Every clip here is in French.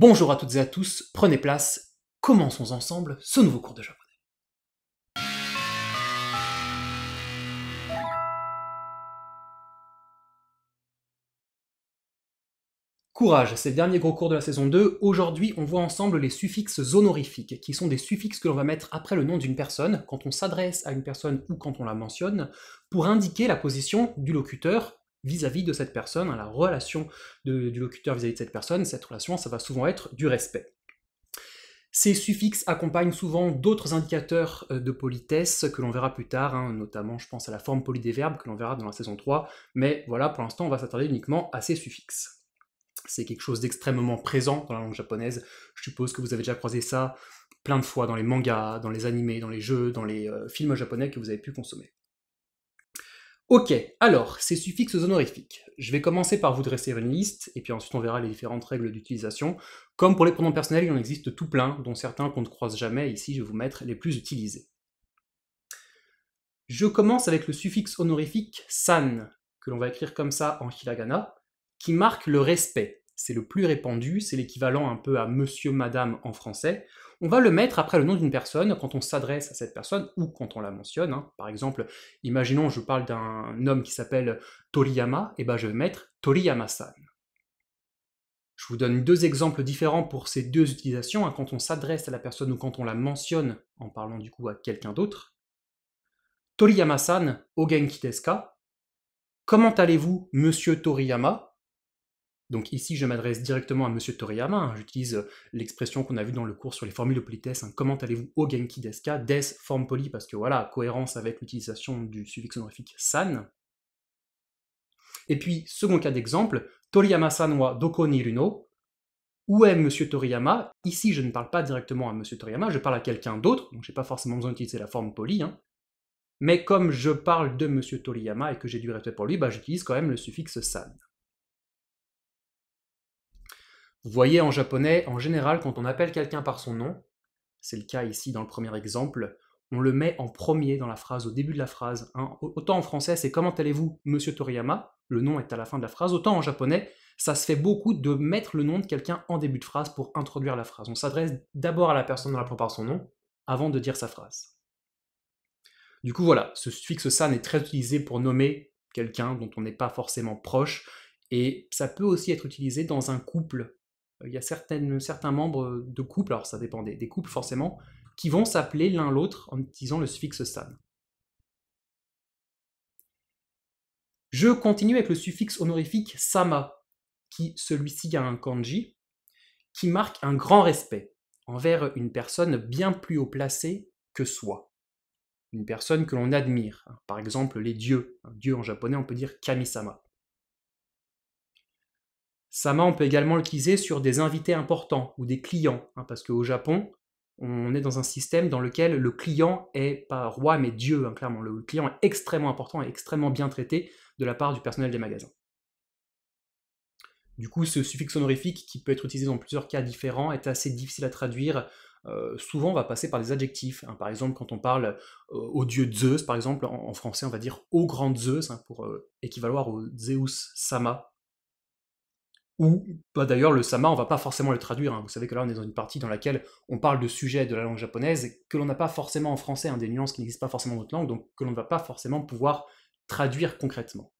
Bonjour à toutes et à tous, prenez place, commençons ensemble ce nouveau cours de japonais. Courage, c'est le dernier gros cours de la saison 2. Aujourd'hui, on voit ensemble les suffixes honorifiques, qui sont des suffixes que l'on va mettre après le nom d'une personne, quand on s'adresse à une personne ou quand on la mentionne, pour indiquer la position du locuteur vis-à-vis de cette personne, à la relation du locuteur vis à -vis de cette personne, cette relation, ça va souvent être du respect. Ces suffixes accompagnent souvent d'autres indicateurs euh, de politesse que l'on verra plus tard, hein, notamment je pense à la forme polie des verbes que l'on verra dans la saison 3, mais voilà, pour l'instant on va s'attarder uniquement à ces suffixes. C'est quelque chose d'extrêmement présent dans la langue japonaise, je suppose que vous avez déjà croisé ça plein de fois dans les mangas, dans les animés, dans les jeux, dans les euh, films japonais que vous avez pu consommer. Ok, alors, ces suffixes honorifiques. Je vais commencer par vous dresser une liste, et puis ensuite on verra les différentes règles d'utilisation. Comme pour les pronoms personnels, il en existe tout plein, dont certains qu'on ne croise jamais, ici je vais vous mettre les plus utilisés. Je commence avec le suffixe honorifique san, que l'on va écrire comme ça en hiragana, qui marque le respect. C'est le plus répandu, c'est l'équivalent un peu à monsieur, madame en français on va le mettre après le nom d'une personne quand on s'adresse à cette personne ou quand on la mentionne. Hein. Par exemple, imaginons je parle d'un homme qui s'appelle Toriyama, et eh ben je vais mettre Toriyama-san. Je vous donne deux exemples différents pour ces deux utilisations, hein, quand on s'adresse à la personne ou quand on la mentionne en parlant du coup à quelqu'un d'autre. Toriyama-san, Ogenki Comment allez-vous, monsieur Toriyama donc ici, je m'adresse directement à Monsieur Toriyama. J'utilise euh, l'expression qu'on a vue dans le cours sur les formules de politesse. Hein. Comment allez-vous au Genki Deska Des, forme polie, parce que voilà, cohérence avec l'utilisation du suffixe honorifique san. Et puis, second cas d'exemple, Toriyama-san wa doko ni Où est Monsieur Toriyama Ici, je ne parle pas directement à Monsieur Toriyama, je parle à quelqu'un d'autre, donc j'ai pas forcément besoin d'utiliser la forme polie. Hein. Mais comme je parle de Monsieur Toriyama et que j'ai du respect pour lui, bah, j'utilise quand même le suffixe san. Vous voyez en japonais, en général, quand on appelle quelqu'un par son nom, c'est le cas ici dans le premier exemple, on le met en premier dans la phrase, au début de la phrase. Hein. Autant en français, c'est comment allez-vous, monsieur Toriyama Le nom est à la fin de la phrase. Autant en japonais, ça se fait beaucoup de mettre le nom de quelqu'un en début de phrase pour introduire la phrase. On s'adresse d'abord à la personne la la par son nom avant de dire sa phrase. Du coup, voilà, ce suffixe san est très utilisé pour nommer quelqu'un dont on n'est pas forcément proche, et ça peut aussi être utilisé dans un couple euh, il y a certains membres de couples, alors ça dépend des, couples forcément, qui vont s'appeler l'un l'autre en utilisant le suffixe san. Je continue avec le suffixe honorifique sama, qui celui-ci a un kanji, qui marque un grand respect envers une personne bien plus haut placée que soi, une personne que l'on admire, par exemple les dieux. Dieux, dieu en japonais, on peut dire kamisama. Sama, on peut également l'utiliser sur des invités importants ou des clients, hein, parce qu'au Japon, on est dans un système dans lequel le client est pas roi mais Dieu, hein, clairement. Le client est extrêmement important et extrêmement bien traité de la part du personnel des magasins. Du coup, ce suffixe honorifique, qui peut être utilisé dans plusieurs cas différents, est assez difficile à traduire. Euh, souvent, on va passer par des adjectifs. Hein. Par exemple, quand on parle euh, au dieu Zeus, par exemple, en, français, on va dire au grand Zeus, pour euh, équivaloir au Zeus Sama ou bah, d'ailleurs le sama, on va pas forcément le traduire. Hein. Vous savez que là, on est dans une partie dans laquelle on parle de sujets de la langue japonaise que l'on n'a pas forcément en français, hein, des nuances qui n'existent pas forcément dans notre langue, donc que l'on ne va pas forcément pouvoir traduire concrètement.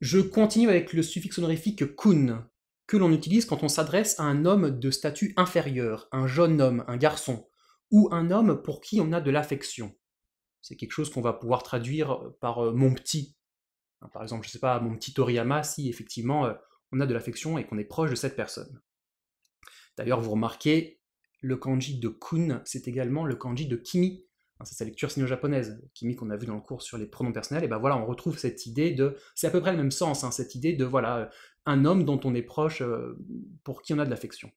Je continue avec le suffixe honorifique kun, que l'on utilise quand on s'adresse à un homme de statut inférieur, un jeune homme, un garçon, ou un homme pour qui on a de l'affection. C'est quelque chose qu'on va pouvoir traduire par euh, mon petit Hein, par exemple, je sais pas, mon petit Toriyama, si effectivement euh, on a de l'affection et qu'on est proche de cette personne. D'ailleurs, vous remarquez, le kanji de kun, c'est également le kanji de kimi. Hein, c'est sa lecture sino-japonaise, kimi qu'on a vu dans le cours sur les pronoms personnels. Et ben voilà, on retrouve cette idée de, c'est à peu près le même sens, hein, cette idée de voilà euh, un homme dont on est proche, euh, pour qui on a de l'affection.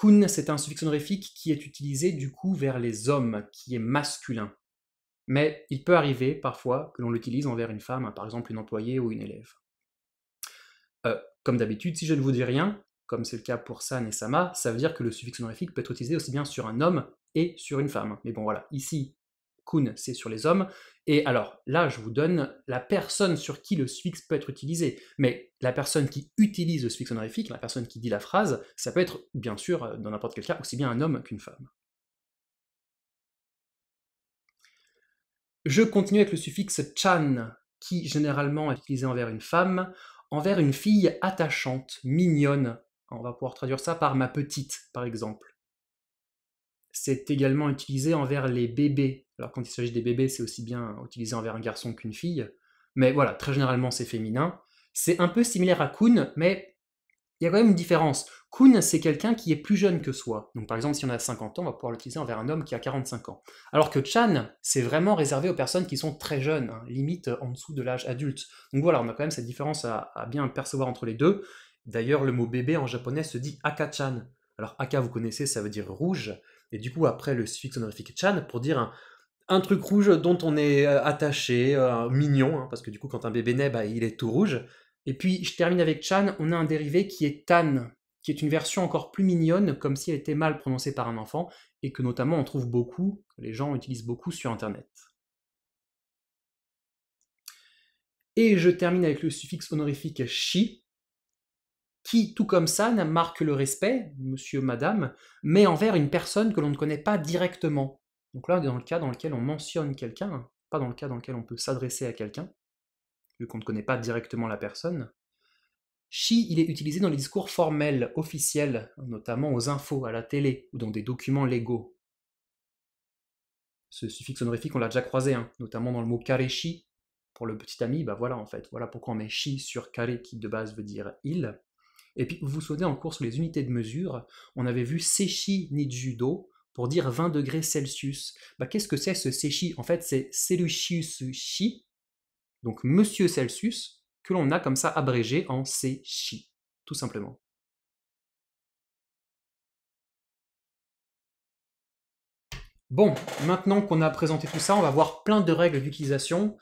Kun, c'est un suffixe honorifique qui est utilisé du coup vers les hommes, qui est masculin mais il peut arriver parfois que l'on l'utilise envers une femme, par exemple une employée ou une élève. Euh, comme d'habitude, si je ne vous dis rien, comme c'est le cas pour San et Sama, ça veut dire que le suffixe honorifique peut être utilisé aussi bien sur un homme et sur une femme. Mais bon voilà, ici, kun, c'est sur les hommes. Et alors là, je vous donne la personne sur qui le suffixe peut être utilisé. Mais la personne qui utilise le suffixe honorifique, la personne qui dit la phrase, ça peut être bien sûr euh, dans n'importe quel cas aussi bien un homme qu'une femme. Je continue avec le suffixe chan, qui généralement est utilisé envers une femme, envers une fille attachante, mignonne. On va pouvoir traduire ça par ma petite, par exemple. C'est également utilisé envers les bébés. Alors quand il s'agit des bébés, c'est aussi bien utilisé envers un garçon qu'une fille. Mais voilà, très généralement, c'est féminin. C'est un peu similaire à kun, mais il y a quand même une différence. Kun, c'est quelqu'un qui est plus jeune que soi. Donc par exemple, si on a 50 ans, on va pouvoir l'utiliser envers un homme qui a 45 ans. Alors que Chan, c'est vraiment réservé aux personnes qui sont très jeunes, hein, limite euh, en dessous de l'âge adulte. Donc voilà, on a quand même cette différence à, bien percevoir entre les deux. D'ailleurs, le mot bébé en japonais se dit akachan. Alors aka, vous connaissez, ça veut dire rouge. Et du coup, après le suffixe honorifique chan, pour dire un, truc rouge dont on est euh, attaché, euh, mignon, hein, parce que du coup, quand un bébé naît, bah, il est tout rouge. Et puis, je termine avec Chan, on a un dérivé qui est Tan, qui est une version encore plus mignonne, comme si elle était mal prononcée par un enfant, et que notamment on trouve beaucoup, que les gens utilisent beaucoup sur Internet. Et je termine avec le suffixe honorifique Shi, qui, tout comme san », marque le respect, monsieur, madame, mais envers une personne que l'on ne connaît pas directement. Donc là, dans le cas dans lequel on mentionne quelqu'un, pas dans le cas dans lequel on peut s'adresser à quelqu'un, vu qu'on ne connaît pas directement la personne. Chi, il est utilisé dans les discours formels, officiels, notamment aux infos, à la télé ou dans des documents légaux. Ce suffixe honorifique, on l'a déjà croisé, hein, notamment dans le mot kareshi. Pour le petit ami, bah voilà en fait, voilà pourquoi on met chi sur kare qui de base veut dire il. Et puis vous vous souvenez en cours sur les unités de mesure, on avait vu seshi judo pour dire 20 degrés Celsius. Bah, Qu'est-ce que c'est ce seshi En fait c'est Celsius chi donc Monsieur Celsius, que l'on a comme ça abrégé en C-Chi, tout simplement. Bon, maintenant qu'on a présenté tout ça, on va voir plein de règles d'utilisation.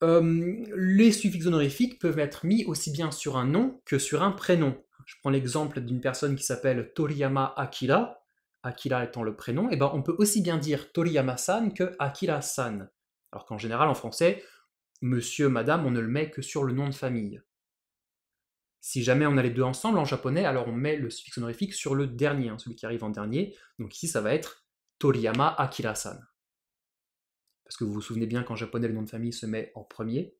Hum, les suffixes honorifiques peuvent être mis aussi bien sur un nom que sur un prénom. Je prends l'exemple d'une personne qui s'appelle Toriyama Akira, Akira étant le prénom, et eh ben on peut aussi bien dire Toriyama-san que Akira-san. Alors qu'en général, en français, Monsieur, madame, on ne le met que sur le nom de famille. Si jamais on a les deux ensemble en japonais, alors on met le suffixe honorifique sur le dernier, hein, celui qui arrive en dernier. Donc ici, ça va être Toriyama Akira-san. Parce que vous vous souvenez bien qu'en japonais, le nom de famille se met en premier.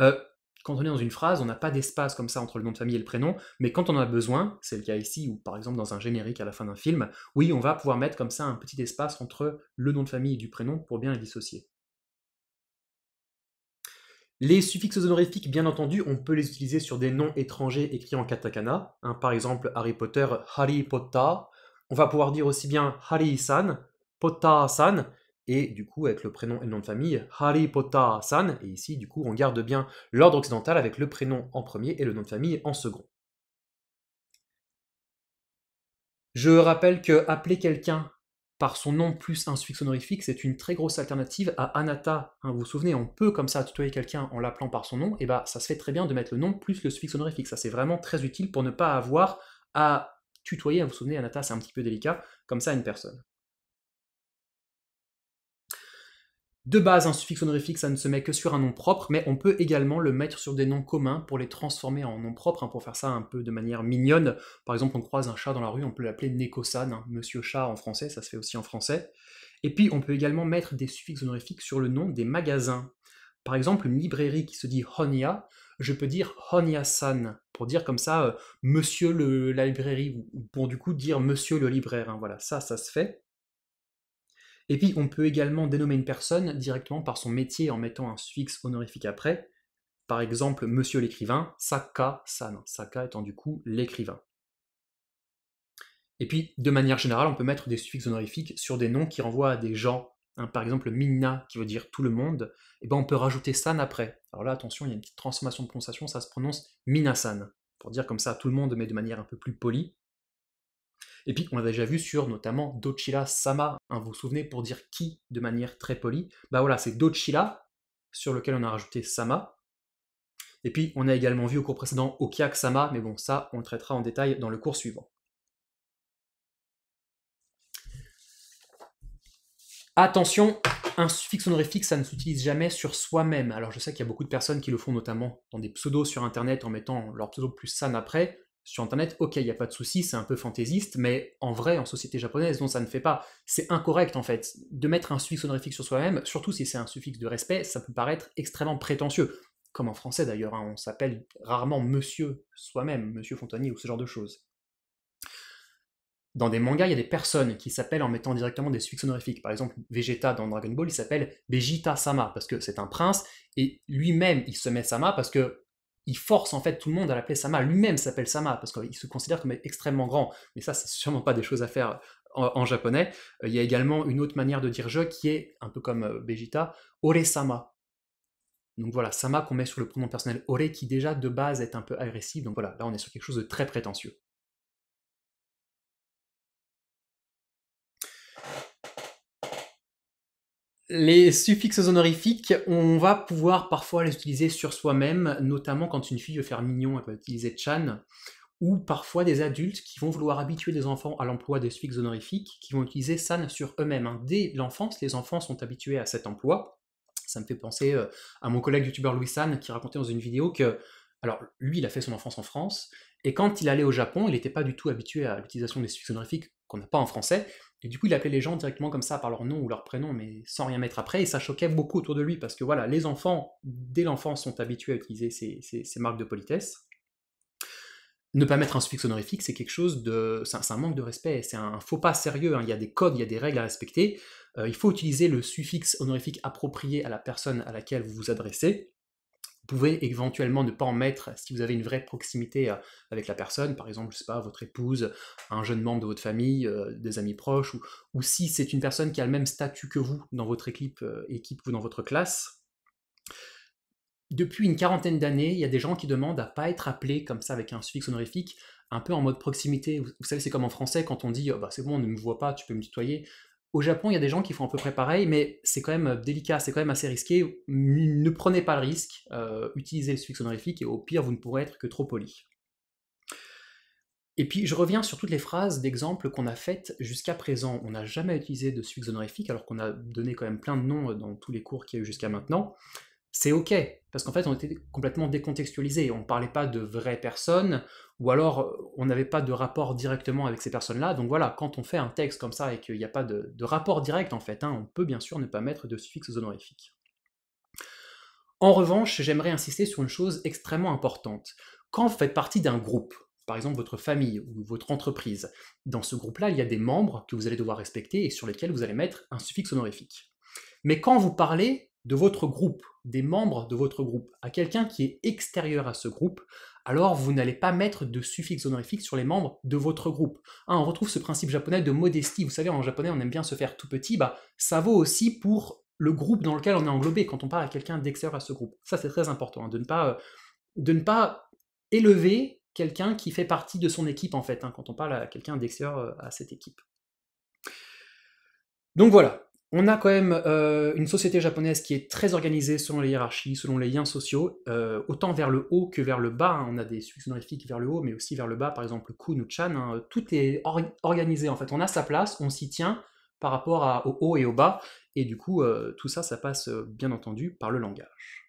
Euh, quand on est dans une phrase, on n'a pas d'espace comme ça entre le nom de famille et le prénom, mais quand on en a besoin, c'est le cas ici, ou par exemple dans un générique à la fin d'un film, oui, on va pouvoir mettre comme ça un petit espace entre le nom de famille et du prénom pour bien les dissocier. Les suffixes honorifiques, bien entendu, on peut les utiliser sur des noms étrangers écrits en katakana. Hein, par exemple, Harry Potter, Harry Potter. On va pouvoir dire aussi bien Harry-san, Potter-san, et du coup, avec le prénom et le nom de famille, Harry Potter-san. Et ici, du coup, on garde bien l'ordre occidental avec le prénom en premier et le nom de famille en second. Je rappelle que appeler quelqu'un par son nom plus un suffixe honorifique, c'est une très grosse alternative à anata. Hein, vous vous souvenez, on peut comme ça tutoyer quelqu'un en l'appelant par son nom, et bah ça se fait très bien de mettre le nom plus le suffixe honorifique. Ça c'est vraiment très utile pour ne pas avoir à tutoyer, vous vous souvenez, anata c'est un petit peu délicat, comme ça une personne. De base, un suffixe honorifique, ça ne se met que sur un nom propre, mais on peut également le mettre sur des noms communs pour les transformer en nom propre, hein, pour faire ça un peu de manière mignonne. Par exemple, on croise un chat dans la rue, on peut l'appeler neko hein, Monsieur Chat en français, ça se fait aussi en français. Et puis, on peut également mettre des suffixes honorifiques sur le nom des magasins. Par exemple, une librairie qui se dit Honya, je peux dire Honya-san, pour dire comme ça euh, Monsieur le, la librairie, ou pour du coup dire Monsieur le libraire. Hein, voilà, ça, ça se fait. Et puis, on peut également dénommer une personne directement par son métier en mettant un suffixe honorifique après. Par exemple, monsieur l'écrivain, Saka San, Saka étant du coup l'écrivain. Et puis, de manière générale, on peut mettre des suffixes honorifiques sur des noms qui renvoient à des gens. Hein, par exemple, Minna, qui veut dire tout le monde, et eh ben on peut rajouter San après. Alors là, attention, il y a une petite transformation de prononciation, ça se prononce Minasan, pour dire comme ça tout le monde, mais de manière un peu plus polie. Et puis, on l'a déjà vu sur notamment Dochila Sama, hein, vous vous souvenez, pour dire qui de manière très polie. Bah voilà, c'est Dochila sur lequel on a rajouté Sama. Et puis, on a également vu au cours précédent Okiak Sama, mais bon, ça, on le traitera en détail dans le cours suivant. Attention, un suffixe honorifique, ça ne s'utilise jamais sur soi-même. Alors je sais qu'il y a beaucoup de personnes qui le font notamment dans des pseudos sur Internet en mettant leur pseudo plus san après. Sur Internet, ok, il n'y a pas de souci, c'est un peu fantaisiste, mais en vrai, en société japonaise, non, ça ne fait pas. C'est incorrect, en fait. De mettre un suffixe honorifique sur soi-même, surtout si c'est un suffixe de respect, ça peut paraître extrêmement prétentieux. Comme en français d'ailleurs, hein, on s'appelle rarement monsieur soi-même, monsieur Fontanier ou ce genre de choses. Dans des mangas, il y a des personnes qui s'appellent en mettant directement des suffixes honorifiques. Par exemple, Vegeta dans Dragon Ball, il s'appelle Vegeta Sama parce que c'est un prince, et lui-même il se met Sama parce que il force en fait tout le monde à l'appeler Sama. Lui-même s'appelle Sama parce qu'il se considère comme extrêmement grand. Mais ça, c'est sûrement pas des choses à faire euh, en, japonais. Euh, il y a également une autre manière de dire je qui est un peu comme euh, Vegeta, Ore Sama. Donc voilà, Sama qu'on met sur le pronom personnel Ore qui déjà de base est un peu agressif. Donc voilà, là on est sur quelque chose de très prétentieux. Les suffixes honorifiques, on va pouvoir parfois les utiliser sur soi-même, notamment quand une fille veut faire mignon, elle peut utiliser chan, ou parfois des adultes qui vont vouloir habituer des enfants à l'emploi des suffixes honorifiques, qui vont utiliser san sur eux-mêmes. Hein. Dès l'enfance, les enfants sont habitués à cet emploi. Ça me fait penser euh, à mon collègue youtubeur Louis San qui racontait dans une vidéo que, alors lui, il a fait son enfance en France, et quand il allait au Japon, il n'était pas du tout habitué à l'utilisation des suffixes honorifiques qu'on n'a pas en français, et du coup, il appelait les gens directement comme ça, par leur nom ou leur prénom, mais sans rien mettre après, et ça choquait beaucoup autour de lui, parce que voilà, les enfants, dès l'enfance, sont habitués à utiliser ces, marques de politesse. Ne pas mettre un suffixe honorifique, c'est quelque chose de... C'est un, manque de respect, c'est un faux pas sérieux, hein. il y a des codes, il y a des règles à respecter. Euh, il faut utiliser le suffixe honorifique approprié à la personne à laquelle vous vous adressez, pouvez éventuellement ne pas en mettre si vous avez une vraie proximité euh, avec la personne, par exemple, je sais pas, votre épouse, un jeune membre de votre famille, euh, des amis proches, ou, si c'est une personne qui a le même statut que vous dans votre équipe, euh, équipe ou dans votre classe. Depuis une quarantaine d'années, il y a des gens qui demandent à pas être appelés comme ça avec un suffixe honorifique, un peu en mode proximité. Vous, savez, c'est comme en français quand on dit «Ah bah, c'est bon, on ne me voit pas, tu peux me tutoyer. Au Japon, il y a des gens qui font à peu près pareil, mais c'est quand même euh, délicat, c'est quand même assez risqué. Ne prenez pas le risque, euh, utilisez le suffixe honorifique et au pire, vous ne pourrez être que trop poli. Et puis, je reviens sur toutes les phrases d'exemple qu'on a faites jusqu'à présent. On n'a jamais utilisé de suffixe honorifique, alors qu'on a donné quand même plein de noms euh, dans tous les cours qu'il y a eu jusqu'à maintenant c'est OK. Parce qu'en fait, on était complètement décontextualisé. On ne parlait pas de vraies personnes, ou alors on n'avait pas de rapport directement avec ces personnes-là. Donc voilà, quand on fait un texte comme ça et qu'il n'y a pas de, rapport direct, en fait, hein, on peut bien sûr ne pas mettre de suffixe honorifique. En revanche, j'aimerais insister sur une chose extrêmement importante. Quand vous faites partie d'un groupe, par exemple votre famille ou votre entreprise, dans ce groupe-là, il y a des membres que vous allez devoir respecter et sur lesquels vous allez mettre un suffixe honorifique. Mais quand vous parlez, de votre groupe, des membres de votre groupe, à quelqu'un qui est extérieur à ce groupe, alors vous n'allez pas mettre de suffixe honorifique sur les membres de votre groupe. Hein, on retrouve ce principe japonais de modestie. Vous savez, en japonais, on aime bien se faire tout petit. Bah, ça vaut aussi pour le groupe dans lequel on est englobé quand on parle à quelqu'un d'extérieur à ce groupe. Ça, c'est très important, hein, de, ne pas, euh, de ne pas élever quelqu'un qui fait partie de son équipe, en fait, hein, quand on parle à quelqu'un d'extérieur euh, à cette équipe. Donc voilà, on a quand même euh, une société japonaise qui est très organisée selon les hiérarchies, selon les liens sociaux, euh, autant vers le haut que vers le bas. Hein. On a des Suics honorifiques vers le haut, mais aussi vers le bas, par exemple kun ou chan. Hein. Tout est organisé en fait. On a sa place, on s'y tient par rapport au haut et au bas. Et du coup, euh, tout ça, ça passe bien entendu par le langage.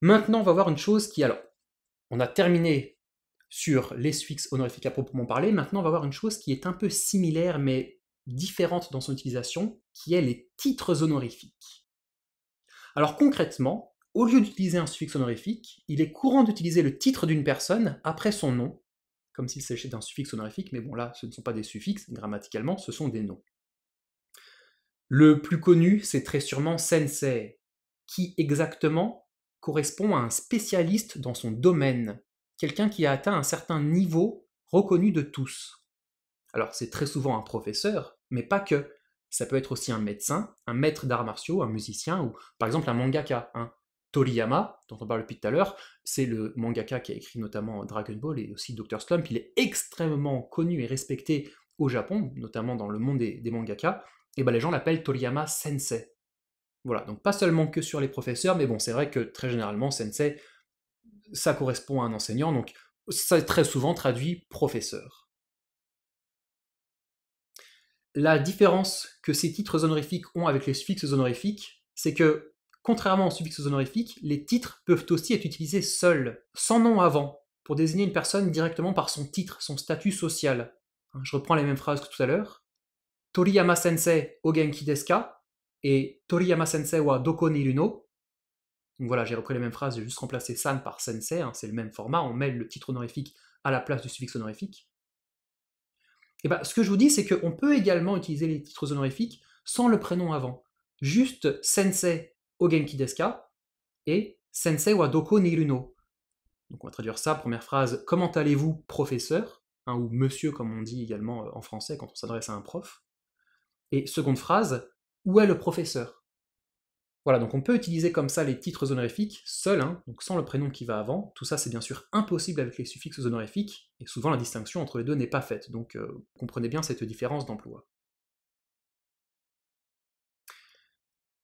Maintenant, on va voir une chose qui, alors, on a terminé sur les suffixes honorifiques à proprement parler. Maintenant, on va voir une chose qui est un peu similaire, mais différente dans son utilisation, qui est les titres honorifiques. Alors concrètement, au lieu d'utiliser un suffixe honorifique, il est courant d'utiliser le titre d'une personne après son nom, comme s'il s'agissait d'un suffixe honorifique, mais bon là, ce ne sont pas des suffixes, grammaticalement, ce sont des noms. Le plus connu, c'est très sûrement sensei, qui exactement correspond à un spécialiste dans son domaine, quelqu'un qui a atteint un certain niveau reconnu de tous. Alors c'est très souvent un professeur, mais pas que. Ça peut être aussi un médecin, un maître d'arts martiaux, un musicien, ou par exemple un mangaka. Hein. Toriyama, dont on parle depuis tout à l'heure, c'est le mangaka qui a écrit notamment Dragon Ball et aussi Dr. Slump. Il est extrêmement connu et respecté au Japon, notamment dans le monde des, mangakas. mangaka. Et eh ben les gens l'appellent Toriyama Sensei. Voilà, donc pas seulement que sur les professeurs, mais bon, c'est vrai que très généralement, Sensei, ça correspond à un enseignant, donc ça est très souvent traduit professeur la différence que ces titres honorifiques ont avec les suffixes honorifiques, c'est que, contrairement aux suffixes honorifiques, les titres peuvent aussi être utilisés seuls, sans nom avant, pour désigner une personne directement par son titre, son statut social. Hein, je reprends les mêmes phrases que tout à l'heure. Toriyama sensei ogenki deska et Toriyama sensei wa doko ni voilà, j'ai repris les mêmes phrases, j'ai juste remplacé san par sensei, hein, c'est le même format, on mêle le titre honorifique à la place du suffixe honorifique. Et eh ben, ce que je vous dis, c'est qu'on peut également utiliser les titres honorifiques sans le prénom avant. Juste sensei Ogenki genki et sensei Wadoko doko Donc on va traduire ça, première phrase, comment allez-vous, professeur hein, Ou monsieur, comme on dit également euh, en français quand on s'adresse à un prof. Et seconde phrase, où est le professeur voilà, donc on peut utiliser comme ça les titres honorifiques seuls, hein, donc sans le prénom qui va avant. Tout ça, c'est bien sûr impossible avec les suffixes honorifiques, et souvent la distinction entre les deux n'est pas faite, donc euh, comprenez bien cette différence d'emploi.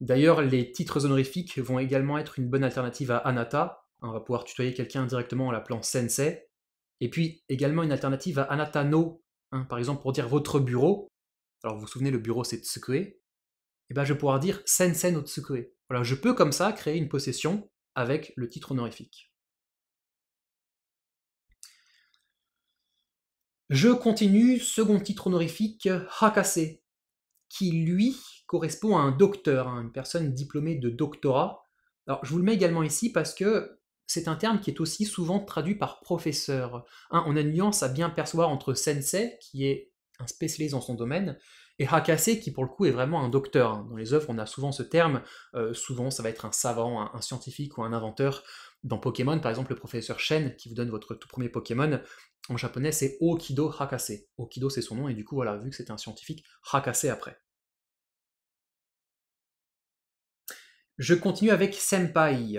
D'ailleurs, les titres honorifiques vont également être une bonne alternative à anata. On va pouvoir tutoyer quelqu'un directement en l'appelant sensei. Et puis également une alternative à anata no, hein, par exemple pour dire votre bureau. Alors vous vous souvenez, le bureau c'est tsukue, eh ben, je vais pouvoir dire sensei Otsukue. Voilà, je peux comme ça créer une possession avec le titre honorifique. Je continue, second titre honorifique, Hakase, qui lui correspond à un docteur, hein, une personne diplômée de doctorat. Alors je vous le mets également ici parce que c'est un terme qui est aussi souvent traduit par professeur. Hein. on a une nuance à bien percevoir entre sensei, qui est un spécialiste dans son domaine, et Hakase, qui pour le coup est vraiment un docteur, hein. dans les œuvres on a souvent ce terme, euh, souvent ça va être un savant, un, scientifique ou un inventeur. Dans Pokémon, par exemple, le professeur Shen, qui vous donne votre tout premier Pokémon, en japonais c'est Okido Hakase. Okido c'est son nom, et du coup voilà, vu que c'était un scientifique, Hakase après. Je continue avec Senpai,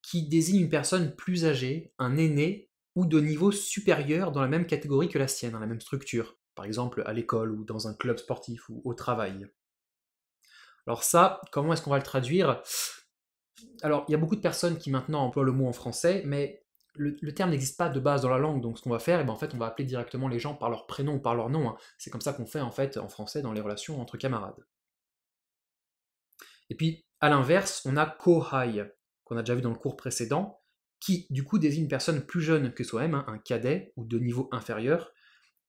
qui désigne une personne plus âgée, un aîné ou de niveau supérieur dans la même catégorie que la sienne, dans la même structure par exemple à l'école ou dans un club sportif ou au travail. Alors ça, comment est-ce qu'on va le traduire Alors il y a beaucoup de personnes qui maintenant emploient le mot en français, mais le, terme n'existe pas de base dans la langue, donc ce qu'on va faire, eh ben, en fait, on va appeler directement les gens par leur prénom ou par leur nom. Hein. C'est comme ça qu'on fait en fait en français dans les relations entre camarades. Et puis à l'inverse, on a kohai, qu'on a déjà vu dans le cours précédent, qui du coup désigne une personne plus jeune que soi-même, hein, un cadet ou de niveau inférieur,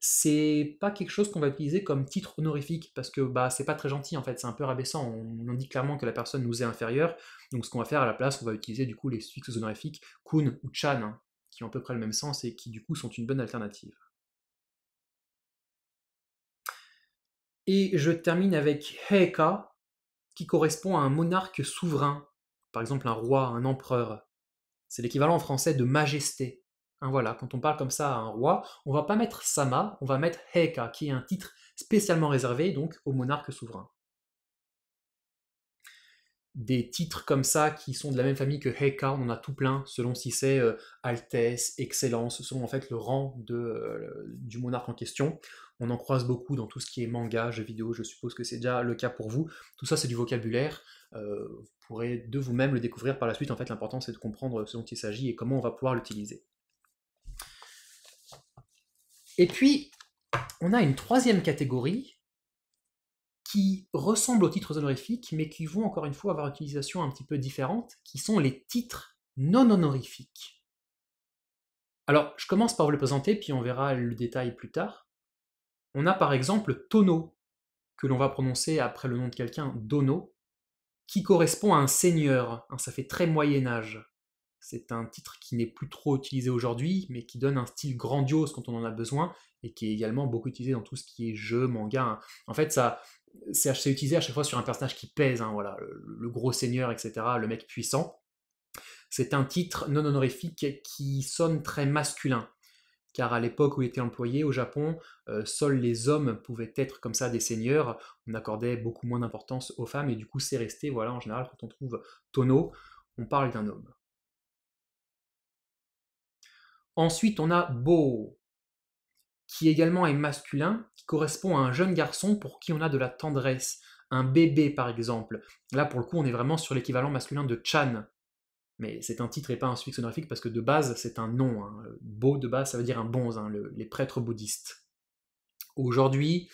c'est pas quelque chose qu'on va utiliser comme titre honorifique parce que bah c'est pas très gentil en fait, c'est un peu rabaissant. On, dit clairement que la personne nous est inférieure, donc ce qu'on va faire à la place, on va utiliser du coup les suffixes honorifiques kun ou chan hein, qui ont à peu près le même sens et qui du coup sont une bonne alternative. Et je termine avec heka », qui correspond à un monarque souverain, par exemple un roi, un empereur. C'est l'équivalent en français de majesté. Hein, voilà, quand on parle comme ça à un roi, on va pas mettre Sama, on va mettre heka », qui est un titre spécialement réservé donc au monarque souverain. Des titres comme ça qui sont de la même famille que heka », on en a tout plein selon si c'est euh, Altesse, Excellence, selon en fait le rang euh, du monarque en question. On en croise beaucoup dans tout ce qui est manga, jeux vidéo, je suppose que c'est déjà le cas pour vous. Tout ça c'est du vocabulaire, euh, vous pourrez de vous-même le découvrir par la suite. En fait l'important c'est de comprendre ce dont il s'agit et comment on va pouvoir l'utiliser. Et puis, on a une troisième catégorie qui ressemble aux titres honorifiques, mais qui vont encore une fois avoir une utilisation un petit peu différente, qui sont les titres non honorifiques. Alors, je commence par vous le présenter, puis on verra le détail plus tard. On a par exemple tonneau, que l'on va prononcer après le nom de quelqu'un, dono, qui correspond à un seigneur, ça fait très Moyen Âge. C'est un titre qui n'est plus trop utilisé aujourd'hui, mais qui donne un style grandiose quand on en a besoin, et qui est également beaucoup utilisé dans tout ce qui est jeu, manga. En fait, ça, c'est utilisé à chaque fois sur un personnage qui pèse, hein, voilà, le, gros seigneur, etc., le mec puissant. C'est un titre non honorifique qui sonne très masculin, car à l'époque où il était employé au Japon, euh, seuls les hommes pouvaient être comme ça des seigneurs. On accordait beaucoup moins d'importance aux femmes, et du coup, c'est resté, voilà, en général, quand on trouve tonneau, on parle d'un homme. Ensuite, on a Bo, qui également est masculin, qui correspond à un jeune garçon pour qui on a de la tendresse, un bébé par exemple. Là, pour le coup, on est vraiment sur l'équivalent masculin de Chan. Mais c'est un titre et pas un suffixe parce que de base, c'est un nom. Hein. Bo, de base, ça veut dire un bonze, hein, les prêtres bouddhistes. Aujourd'hui,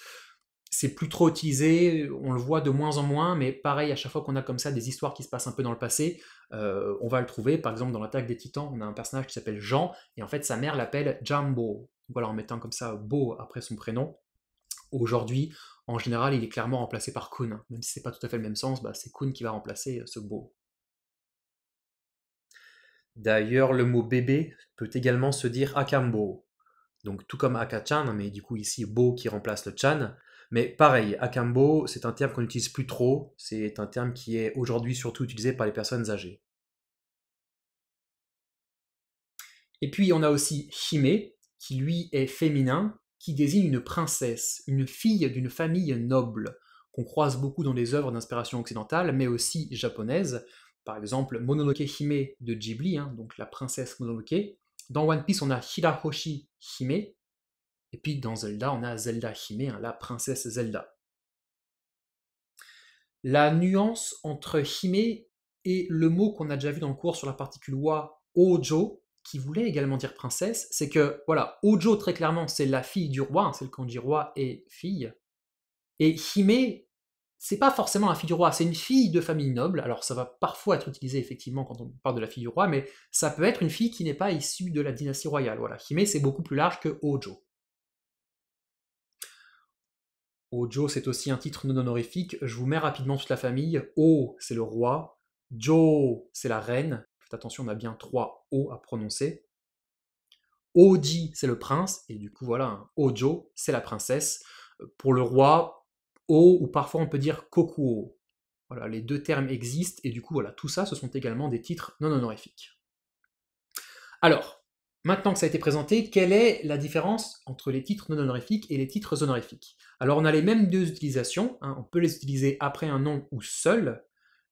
c'est plus trop utilisé, on le voit de moins en moins, mais pareil, à chaque fois qu'on a comme ça des histoires qui se passent un peu dans le passé, euh, on va le trouver. Par exemple, dans l'attaque des titans, on a un personnage qui s'appelle Jean, et en fait, sa mère l'appelle Jambo. Voilà, en mettant comme ça Beau après son prénom. Aujourd'hui, en général, il est clairement remplacé par Kun. Même si c'est pas tout à fait le même sens, bah, c'est Kun qui va remplacer euh, ce Beau. D'ailleurs, le mot bébé peut également se dire Akambo. Donc, tout comme Akachan, hein, mais du coup, ici, Beau qui remplace le Chan. Mais pareil, Akambo, c'est un terme qu'on n'utilise plus trop. C'est un terme qui est aujourd'hui surtout utilisé par les personnes âgées. Et puis on a aussi Hime, qui lui est féminin, qui désigne une princesse, une fille d'une famille noble, qu'on croise beaucoup dans les œuvres d'inspiration occidentale, mais aussi japonaise. Par exemple, Mononoke Hime de Ghibli, hein, donc la princesse Mononoke. Dans One Piece, on a Hirahoshi Hime, et puis dans Zelda, on a Zelda Hime, hein, la princesse Zelda. La nuance entre Hime et le mot qu'on a déjà vu dans le cours sur la particule wa, Ojo, qui voulait également dire princesse, c'est que, voilà, Ojo, très clairement, c'est la fille du roi, hein, c'est le dit roi et fille. Et Hime, c'est pas forcément la fille du roi, c'est une fille de famille noble. Alors ça va parfois être utilisé effectivement quand on parle de la fille du roi, mais ça peut être une fille qui n'est pas issue de la dynastie royale. Voilà, Hime, c'est beaucoup plus large que Ojo. Ojo, c'est aussi un titre non honorifique. Je vous mets rapidement toute la famille. O, c'est le roi. Jo, c'est la reine. Faites attention, on a bien trois O à prononcer. Oji, c'est le prince. Et du coup, voilà, Ojo, c'est la princesse. Pour le roi, O, ou parfois on peut dire Kokuo. Voilà, les deux termes existent. Et du coup, voilà, tout ça, ce sont également des titres non honorifiques. Alors, Maintenant que ça a été présenté, quelle est la différence entre les titres non honorifiques et les titres honorifiques Alors on a les mêmes deux utilisations, hein. on peut les utiliser après un nom ou seul,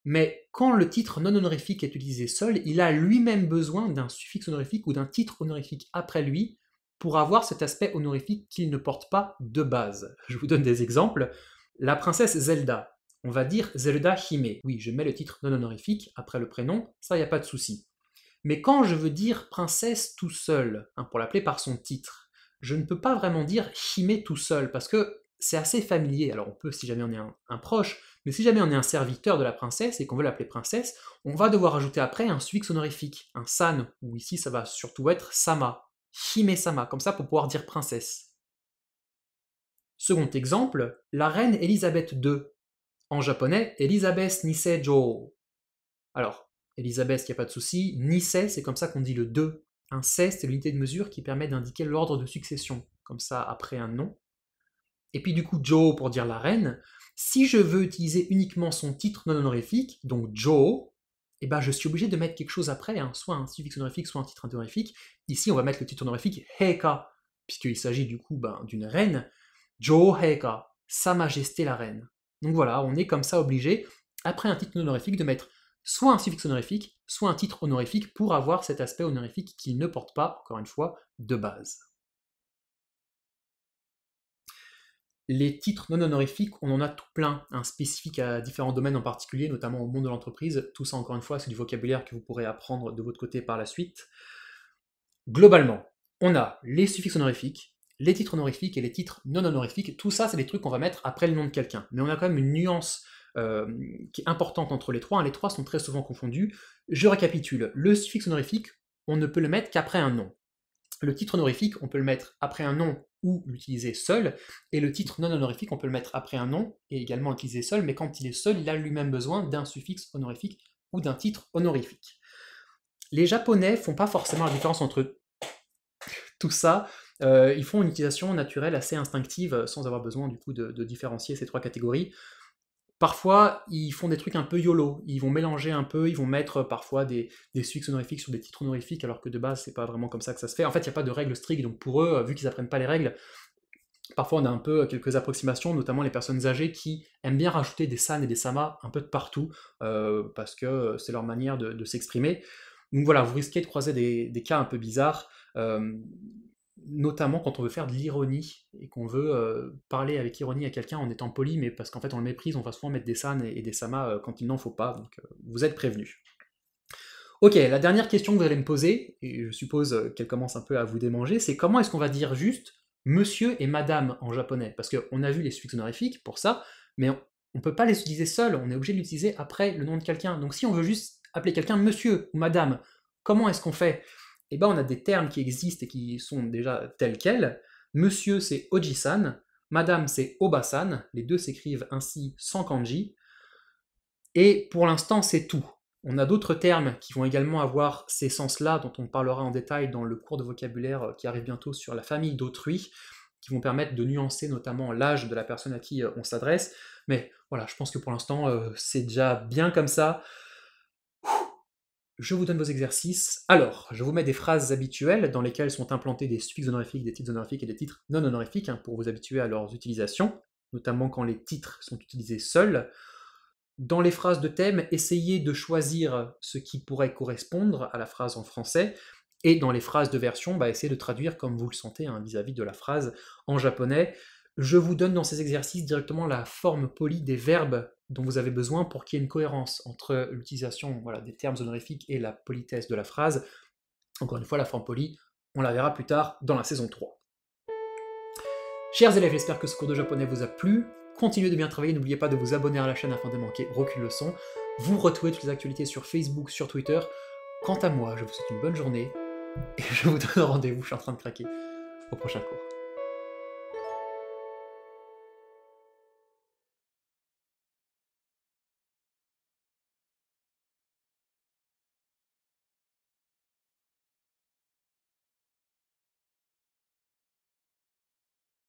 mais quand le titre non honorifique est utilisé seul, il a lui-même besoin d'un suffixe honorifique ou d'un titre honorifique après lui pour avoir cet aspect honorifique qu'il ne porte pas de base. Je vous donne des exemples. La princesse Zelda. On va dire Zelda Hime. Oui, je mets le titre non honorifique après le prénom, ça il n'y a pas de souci. Mais quand je veux dire princesse tout seul, hein, pour l'appeler par son titre, je ne peux pas vraiment dire Hime tout seul, parce que c'est assez familier. Alors on peut, si jamais on est un, proche, mais si jamais on est un serviteur de la princesse et qu'on veut l'appeler princesse, on va devoir ajouter après un suffixe honorifique, un san, ou ici ça va surtout être sama, hime-sama, comme ça pour pouvoir dire princesse. Second exemple, la reine Elisabeth II. En japonais, Elisabeth Nisejo ». Alors, Elisabeth, il n'y a pas de souci. Ni c'est comme ça qu'on dit le 2. Un cest, c'est l'unité de mesure qui permet d'indiquer l'ordre de succession, comme ça après un nom. Et puis du coup, Joe pour dire la reine. Si je veux utiliser uniquement son titre non honorifique, donc Joe, eh ben, je suis obligé de mettre quelque chose après, hein. soit un suffixe honorifique, soit un titre honorifique. Ici, on va mettre le titre honorifique Heika, puisqu'il s'agit du coup ben, d'une reine. Joe Heka, Sa Majesté la Reine. Donc voilà, on est comme ça obligé, après un titre honorifique, de mettre soit un suffixe honorifique, soit un titre honorifique pour avoir cet aspect honorifique qu'il ne porte pas, encore une fois, de base. Les titres non honorifiques, on en a tout plein, un hein, spécifique à différents domaines en particulier, notamment au monde de l'entreprise. Tout ça, encore une fois, c'est du vocabulaire que vous pourrez apprendre de votre côté par la suite. Globalement, on a les suffixes honorifiques, les titres honorifiques et les titres non honorifiques. Tout ça, c'est des trucs qu'on va mettre après le nom de quelqu'un. Mais on a quand même une nuance euh, qui est importante entre les trois. Hein. les trois sont très souvent confondus. Je récapitule. Le suffixe honorifique, on ne peut le mettre qu'après un nom. Le titre honorifique, on peut le mettre après un nom ou l'utiliser seul, et le titre non honorifique, on peut le mettre après un nom et également l'utiliser seul, mais quand il est seul, il a lui-même besoin d'un suffixe honorifique ou d'un titre honorifique. Les Japonais font pas forcément la différence entre tout ça, euh, ils font une utilisation naturelle assez instinctive sans avoir besoin du coup de différencier ces trois catégories. Parfois, ils font des trucs un peu YOLO, ils vont mélanger un peu, ils vont mettre parfois des, des honorifiques sur des titres honorifiques, alors que de base, c'est pas vraiment comme ça que ça se fait. En fait, il n'y a pas de règles strictes, donc pour eux, vu qu'ils n'apprennent pas les règles, parfois on a un peu quelques approximations, notamment les personnes âgées qui aiment bien rajouter des san et des sama un peu de partout, euh, parce que c'est leur manière de, s'exprimer. Donc voilà, vous risquez de croiser des, cas un peu bizarres. Euh, notamment quand on veut faire de l'ironie et qu'on veut euh, parler avec ironie à quelqu'un en étant poli, mais parce qu'en fait on le méprise, on va souvent mettre des san et, des sama euh, quand il n'en faut pas, donc euh, vous êtes prévenus. Ok, la dernière question que vous allez me poser, et je suppose qu'elle commence un peu à vous démanger, c'est comment est-ce qu'on va dire juste monsieur et madame en japonais Parce qu'on a vu les suffixes honorifiques pour ça, mais on ne peut pas les utiliser seuls, on est obligé de l'utiliser après le nom de quelqu'un. Donc si on veut juste appeler quelqu'un monsieur ou madame, comment est-ce qu'on fait et eh ben on a des termes qui existent et qui sont déjà tels quels. Monsieur, c'est Ojisan, Madame, c'est Obasan, les deux s'écrivent ainsi sans kanji. Et pour l'instant, c'est tout. On a d'autres termes qui vont également avoir ces sens-là, dont on parlera en détail dans le cours de vocabulaire euh, qui arrive bientôt sur la famille d'autrui, qui vont permettre de nuancer notamment l'âge de la personne à qui euh, on s'adresse. Mais voilà, je pense que pour l'instant, euh, c'est déjà bien comme ça. Je vous donne vos exercices. Alors, je vous mets des phrases habituelles dans lesquelles sont implantés des suffixes honorifiques, des titres honorifiques et des titres non honorifiques hein, pour vous habituer à leurs utilisations, notamment quand les titres sont utilisés seuls. Dans les phrases de thème, essayez de choisir ce qui pourrait correspondre à la phrase en français. Et dans les phrases de version, bah, essayez de traduire comme vous le sentez vis à -vis de la phrase en japonais. Je vous donne dans ces exercices directement la forme polie des verbes dont vous avez besoin pour qu'il y ait une cohérence entre l'utilisation voilà, des termes honorifiques et la politesse de la phrase. Encore une fois, la forme polie, on la verra plus tard dans la saison 3. Chers élèves, j'espère que ce cours de japonais vous a plu. Continuez de bien travailler, n'oubliez pas de vous abonner à la chaîne afin de manquer aucune leçon. Vous retrouvez toutes les actualités sur Facebook, sur Twitter. Quant à moi, je vous souhaite une bonne journée et je vous donne rendez-vous, je suis en train de craquer, au prochain cours.